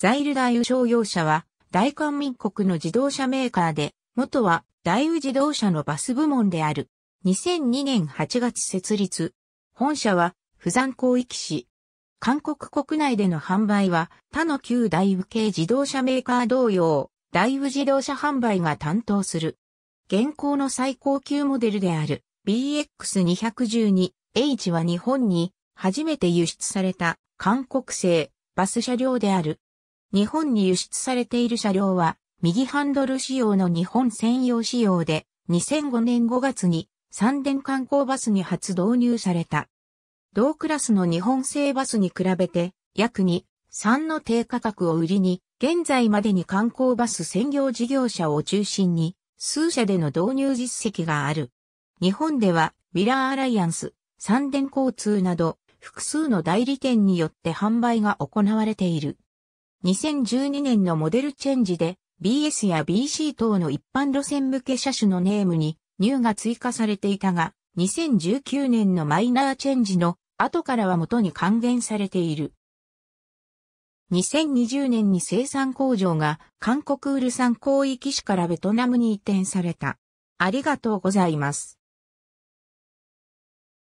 ザイル大宇商用車は、大韓民国の自動車メーカーで、元は大宇自動車のバス部門である。2002年8月設立。本社は、釜山広域市。韓国国内での販売は、他の旧大宇系自動車メーカー同様、大宇自動車販売が担当する。現行の最高級モデルである BX212H は日本に初めて輸出された韓国製バス車両である。日本に輸出されている車両は、右ハンドル仕様の日本専用仕様で、2005年5月に三電観光バスに初導入された。同クラスの日本製バスに比べて、約2、3の低価格を売りに、現在までに観光バス専業事業者を中心に、数社での導入実績がある。日本では、ウィラーアライアンス、三電交通など、複数の代理店によって販売が行われている。2012年のモデルチェンジで BS や BC 等の一般路線向け車種のネームに new が追加されていたが、2019年のマイナーチェンジの後からは元に還元されている。2020年に生産工場が韓国ウルサン広域市からベトナムに移転された。ありがとうございます。